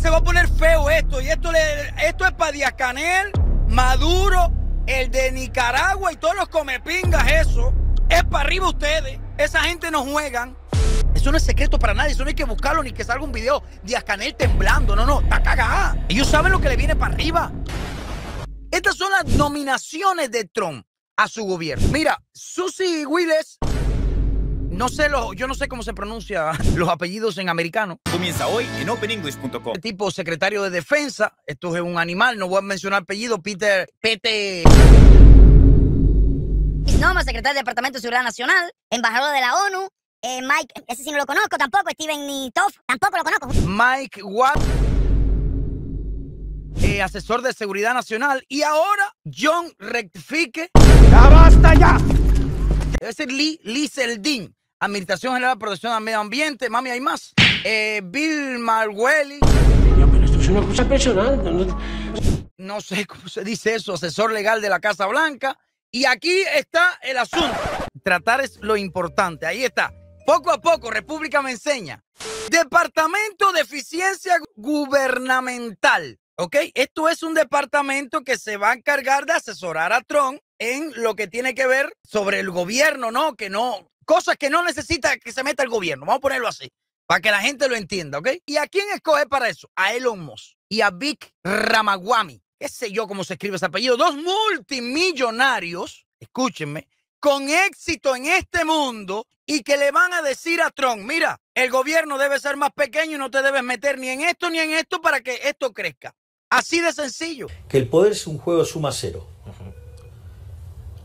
se va a poner feo esto. Y esto, le, esto es para Díaz Canel, Maduro, el de Nicaragua y todos los comepingas, eso. Es para arriba ustedes. Esa gente no juegan. Eso no es secreto para nadie, eso no hay que buscarlo ni que salga un video Díaz Canel temblando. No, no, está cagada. Ellos saben lo que le viene para arriba. Estas son las nominaciones de Trump a su gobierno. Mira, Susie Willis no sé yo no sé cómo se pronuncia los apellidos en americano. Comienza hoy en openenglish.com. Tipo secretario de defensa, esto es un animal, no voy a mencionar apellido, Peter, Pete. Noma, secretario del Departamento de Seguridad Nacional, embajador de la ONU, eh, Mike, ese sí no lo conozco tampoco, Steven Toff, tampoco lo conozco. Mike Watt. Eh, asesor de Seguridad Nacional, y ahora John Rectifique. ¡Ya basta ya! Es Lee, Lee Seldin. Administración General de Protección al Medio Ambiente. Mami, hay más. Bill eh, Margueli. No... sé cómo se dice eso, asesor legal de la Casa Blanca. Y aquí está el asunto. Tratar es lo importante. Ahí está. Poco a poco, República me enseña. Departamento de Eficiencia Gubernamental. ¿Ok? Esto es un departamento que se va a encargar de asesorar a Trump en lo que tiene que ver sobre el gobierno, ¿no? Que no, cosas que no necesita que se meta el gobierno, vamos a ponerlo así, para que la gente lo entienda, ¿ok? ¿Y a quién escoge para eso? A Elon Musk y a Vic Ramaguami. qué sé yo cómo se escribe ese apellido, dos multimillonarios, escúchenme, con éxito en este mundo y que le van a decir a Trump, mira, el gobierno debe ser más pequeño y no te debes meter ni en esto ni en esto para que esto crezca. Así de sencillo. Que el poder es un juego suma cero.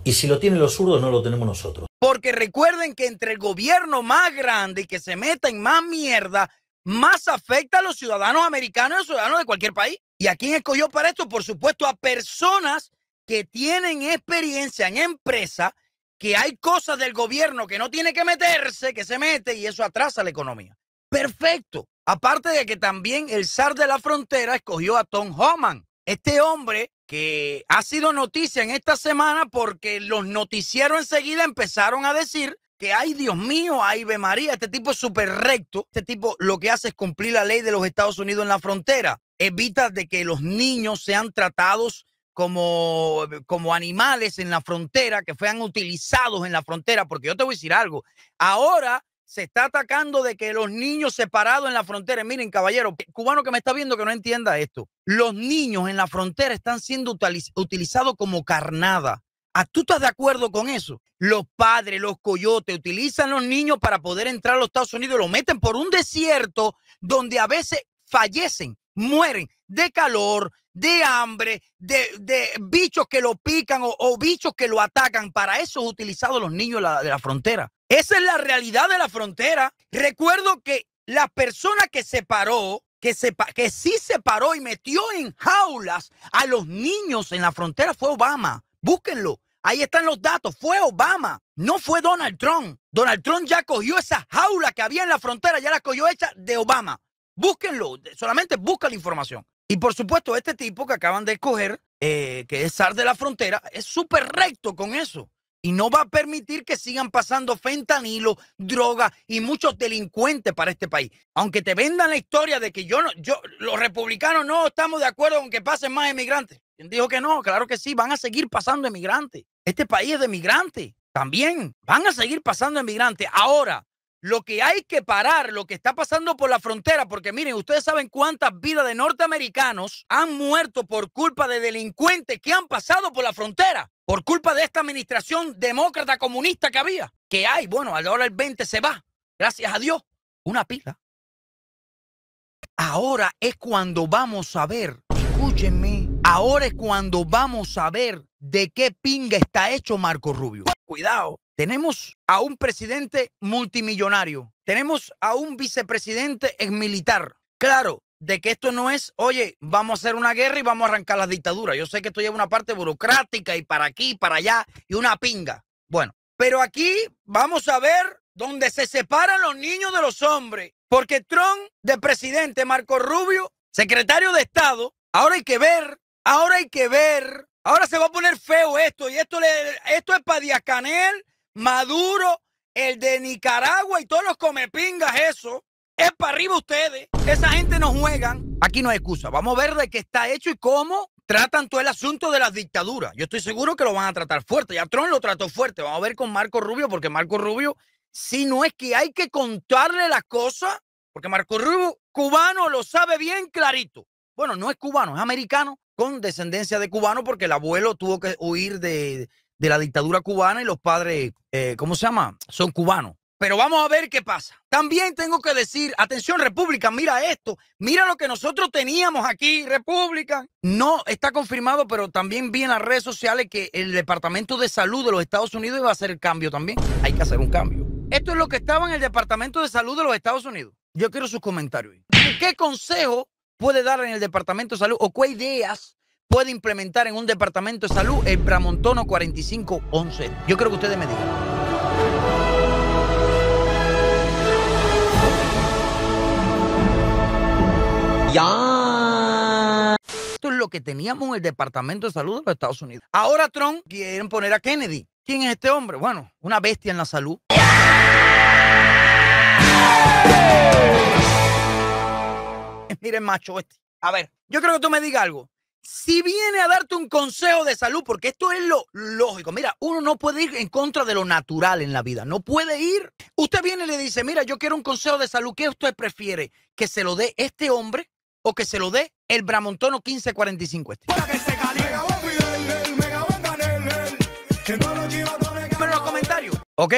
Y si lo tienen los zurdos, no lo tenemos nosotros. Porque recuerden que entre el gobierno más grande y que se meta en más mierda, más afecta a los ciudadanos americanos y a los ciudadanos de cualquier país. ¿Y a quién escogió para esto? Por supuesto, a personas que tienen experiencia en empresa, que hay cosas del gobierno que no tiene que meterse, que se mete y eso atrasa la economía. Perfecto. Aparte de que también el zar de la frontera escogió a Tom Homan. Este hombre que ha sido noticia en esta semana porque los noticieros enseguida empezaron a decir que, ay Dios mío, ay María, este tipo es súper recto, este tipo lo que hace es cumplir la ley de los Estados Unidos en la frontera, evita de que los niños sean tratados como, como animales en la frontera, que fueran utilizados en la frontera, porque yo te voy a decir algo, ahora se está atacando de que los niños separados en la frontera, miren caballero, cubano que me está viendo que no entienda esto, los niños en la frontera están siendo utilizados como carnada. ¿Ah, ¿Tú estás de acuerdo con eso? Los padres, los coyotes, utilizan los niños para poder entrar a los Estados Unidos y los meten por un desierto donde a veces fallecen, mueren de calor, de hambre, de, bichos que lo pican o, bichos que lo atacan. Para eso es utilizado los niños de la frontera. Esa es la realidad de la frontera. Recuerdo que la persona que se paró, que, se, que sí se paró y metió en jaulas a los niños en la frontera fue Obama. Búsquenlo. Ahí están los datos. Fue Obama, no fue Donald Trump. Donald Trump ya cogió esa jaula que había en la frontera, ya la cogió hecha de Obama. Búsquenlo, solamente busca la información. Y por supuesto, este tipo que acaban de escoger, eh, que es zar de la frontera, es súper recto con eso y no va a permitir que sigan pasando fentanilo, droga y muchos delincuentes para este país. Aunque te vendan la historia de que yo no, yo, los republicanos no estamos de acuerdo con que pasen más emigrantes. ¿Quién dijo que no? Claro que sí, van a seguir pasando emigrantes. Este país es de emigrantes También van a seguir pasando emigrantes. Ahora, lo que hay que parar, lo que está pasando por la frontera, porque miren, ustedes saben cuántas vidas de norteamericanos han muerto por culpa de delincuentes que han pasado por la frontera, por culpa de esta administración demócrata comunista que había, que hay, bueno, a la hora del 20 se va, gracias a Dios, una pila. Ahora es cuando vamos a ver, escúchenme, ahora es cuando vamos a ver de qué pinga está hecho Marco Rubio. Cuidado. Tenemos a un presidente multimillonario, tenemos a un vicepresidente en militar. Claro, de que esto no es, oye, vamos a hacer una guerra y vamos a arrancar las dictaduras. Yo sé que esto lleva una parte burocrática y para aquí, para allá y una pinga. Bueno, pero aquí vamos a ver dónde se separan los niños de los hombres, porque Trump de presidente, Marco Rubio, secretario de Estado, ahora hay que ver, ahora hay que ver, ahora se va a poner feo esto y esto, le, esto es para Díaz Maduro, el de Nicaragua y todos los comepingas, eso. Es para arriba ustedes. Esa gente no juegan. Aquí no hay excusa. Vamos a ver de qué está hecho y cómo tratan todo el asunto de las dictaduras. Yo estoy seguro que lo van a tratar fuerte. Ya Trump lo trató fuerte. Vamos a ver con Marco Rubio, porque Marco Rubio, si no es que hay que contarle las cosas, porque Marco Rubio, cubano, lo sabe bien clarito. Bueno, no es cubano, es americano, con descendencia de cubano, porque el abuelo tuvo que huir de, de la dictadura cubana y los padres, eh, ¿cómo se llama? Son cubanos. Pero vamos a ver qué pasa. También tengo que decir, atención República, mira esto, mira lo que nosotros teníamos aquí, República. No está confirmado, pero también vi en las redes sociales que el Departamento de Salud de los Estados Unidos iba a hacer el cambio también. Hay que hacer un cambio. Esto es lo que estaba en el Departamento de Salud de los Estados Unidos. Yo quiero sus comentarios. ¿Qué consejo puede dar en el Departamento de Salud o qué ideas puede implementar en un departamento de salud el Bramontono 4511? Yo creo que ustedes me digan. Ya. Esto es lo que teníamos en el Departamento de Salud de los Estados Unidos. Ahora Trump quieren poner a Kennedy. ¿Quién es este hombre? Bueno, una bestia en la salud. Miren, macho este. A ver, yo creo que tú me digas algo si viene a darte un consejo de salud, porque esto es lo lógico, mira, uno no puede ir en contra de lo natural en la vida, no puede ir. Usted viene y le dice, mira, yo quiero un consejo de salud, ¿qué usted prefiere? ¿Que se lo dé este hombre o que se lo dé el Bramontono 1545 este? Pero los comentarios, ¿ok?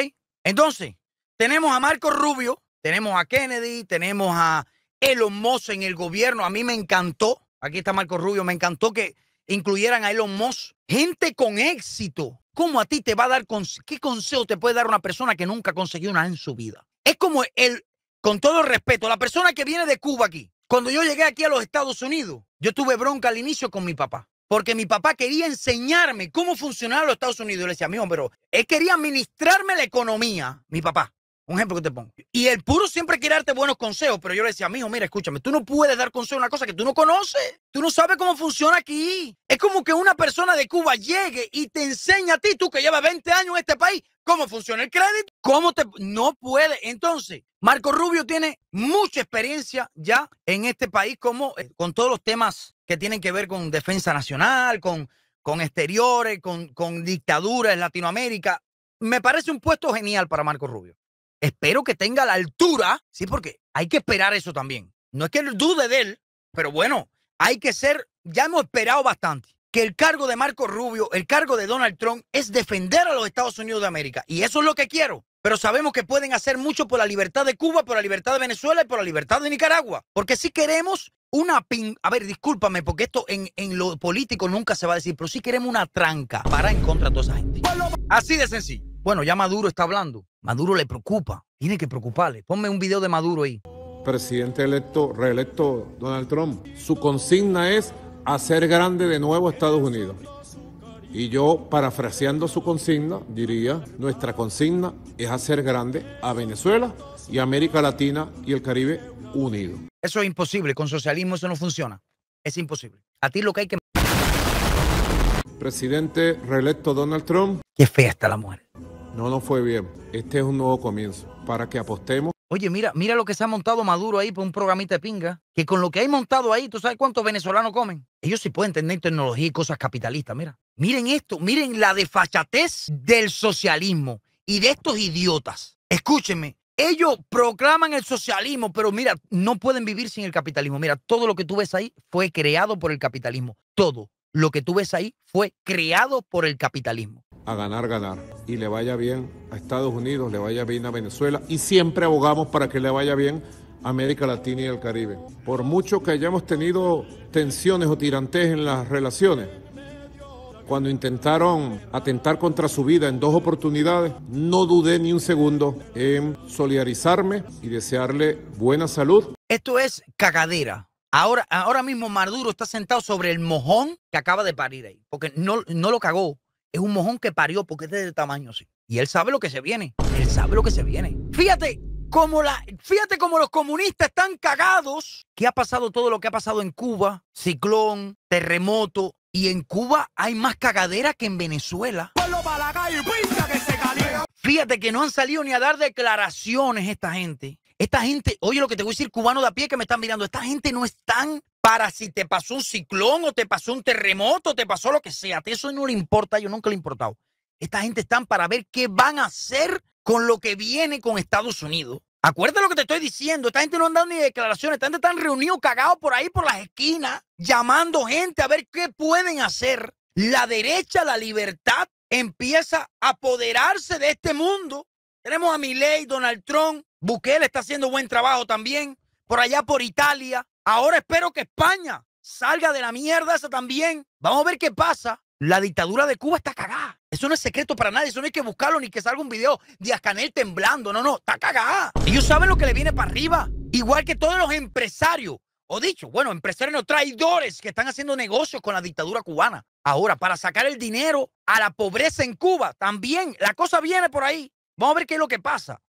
Entonces, tenemos a Marco Rubio, tenemos a Kennedy, tenemos a Elon Musk en el gobierno, a mí me encantó Aquí está Marco Rubio. Me encantó que incluyeran a Elon Musk. Gente con éxito. ¿Cómo a ti te va a dar con qué consejo te puede dar una persona que nunca consiguió nada en su vida? Es como el, con todo respeto, la persona que viene de Cuba aquí. Cuando yo llegué aquí a los Estados Unidos, yo tuve bronca al inicio con mi papá. Porque mi papá quería enseñarme cómo funcionaban los Estados Unidos. Yo le decía, mi pero él quería administrarme la economía, mi papá. Un ejemplo que te pongo. Y el puro siempre quiere darte buenos consejos, pero yo le decía, mijo, mira, escúchame, tú no puedes dar consejo a una cosa que tú no conoces. Tú no sabes cómo funciona aquí. Es como que una persona de Cuba llegue y te enseña a ti, tú que llevas 20 años en este país, cómo funciona el crédito, cómo te... No puede. Entonces, Marco Rubio tiene mucha experiencia ya en este país como eh, con todos los temas que tienen que ver con defensa nacional, con, con exteriores, con, con dictadura en Latinoamérica. Me parece un puesto genial para Marco Rubio. Espero que tenga la altura, sí, porque hay que esperar eso también. No es que dude de él, pero bueno, hay que ser, ya hemos esperado bastante, que el cargo de Marco Rubio, el cargo de Donald Trump es defender a los Estados Unidos de América. Y eso es lo que quiero. Pero sabemos que pueden hacer mucho por la libertad de Cuba, por la libertad de Venezuela y por la libertad de Nicaragua. Porque si queremos una pin... A ver, discúlpame, porque esto en, en lo político nunca se va a decir, pero si queremos una tranca para en contra de toda esa gente. Así de sencillo. Bueno, ya Maduro está hablando. Maduro le preocupa. Tiene que preocuparle. Ponme un video de Maduro ahí. Presidente electo, reelecto Donald Trump, su consigna es hacer grande de nuevo Estados Unidos. Y yo, parafraseando su consigna, diría, nuestra consigna es hacer grande a Venezuela y América Latina y el Caribe Unido. Eso es imposible, con socialismo eso no funciona. Es imposible. A ti lo que hay que... Presidente reelecto Donald Trump. Qué fea está la muerte. No no fue bien. Este es un nuevo comienzo para que apostemos. Oye, mira, mira lo que se ha montado Maduro ahí por un programita de pinga, que con lo que hay montado ahí, ¿tú sabes cuántos venezolanos comen? Ellos sí pueden tener tecnología y cosas capitalistas, mira. Miren esto, miren la desfachatez del socialismo y de estos idiotas. Escúchenme, ellos proclaman el socialismo, pero mira, no pueden vivir sin el capitalismo. Mira, todo lo que tú ves ahí fue creado por el capitalismo. Todo lo que tú ves ahí fue creado por el capitalismo a ganar, ganar. Y le vaya bien a Estados Unidos, le vaya bien a Venezuela y siempre abogamos para que le vaya bien a América Latina y el Caribe. Por mucho que hayamos tenido tensiones o tirantes en las relaciones, cuando intentaron atentar contra su vida en dos oportunidades, no dudé ni un segundo en solidarizarme y desearle buena salud. Esto es cagadera. Ahora, ahora mismo Maduro está sentado sobre el mojón que acaba de parir ahí, porque no, no lo cagó, es un mojón que parió porque es de tamaño así. Y él sabe lo que se viene. Él sabe lo que se viene. Fíjate como la, fíjate cómo los comunistas están cagados. Que ha pasado todo lo que ha pasado en Cuba, ciclón, terremoto. Y en Cuba hay más cagadera que en Venezuela. Fíjate que no han salido ni a dar declaraciones esta gente. Esta gente, oye lo que te voy a decir, cubano de a pie que me están mirando, esta gente no están para si te pasó un ciclón o te pasó un terremoto, te pasó lo que sea. A eso no le importa, yo nunca le he importado. Esta gente están para ver qué van a hacer con lo que viene con Estados Unidos. Acuérdate lo que te estoy diciendo. Esta gente no anda ni declaraciones. Esta gente están reunidos, cagados por ahí, por las esquinas, llamando gente a ver qué pueden hacer. La derecha, la libertad, empieza a apoderarse de este mundo. Tenemos a Milley, Donald Trump, Bukele está haciendo buen trabajo también, por allá por Italia. Ahora espero que España salga de la mierda esa también. Vamos a ver qué pasa. La dictadura de Cuba está cagada. Eso no es secreto para nadie. Eso no hay que buscarlo ni que salga un video de Ascanel temblando. No, no, está cagada. Ellos saben lo que le viene para arriba. Igual que todos los empresarios, o dicho, bueno, empresarios no, traidores que están haciendo negocios con la dictadura cubana. Ahora, para sacar el dinero a la pobreza en Cuba, también la cosa viene por ahí. Vamos a ver qué es lo que pasa.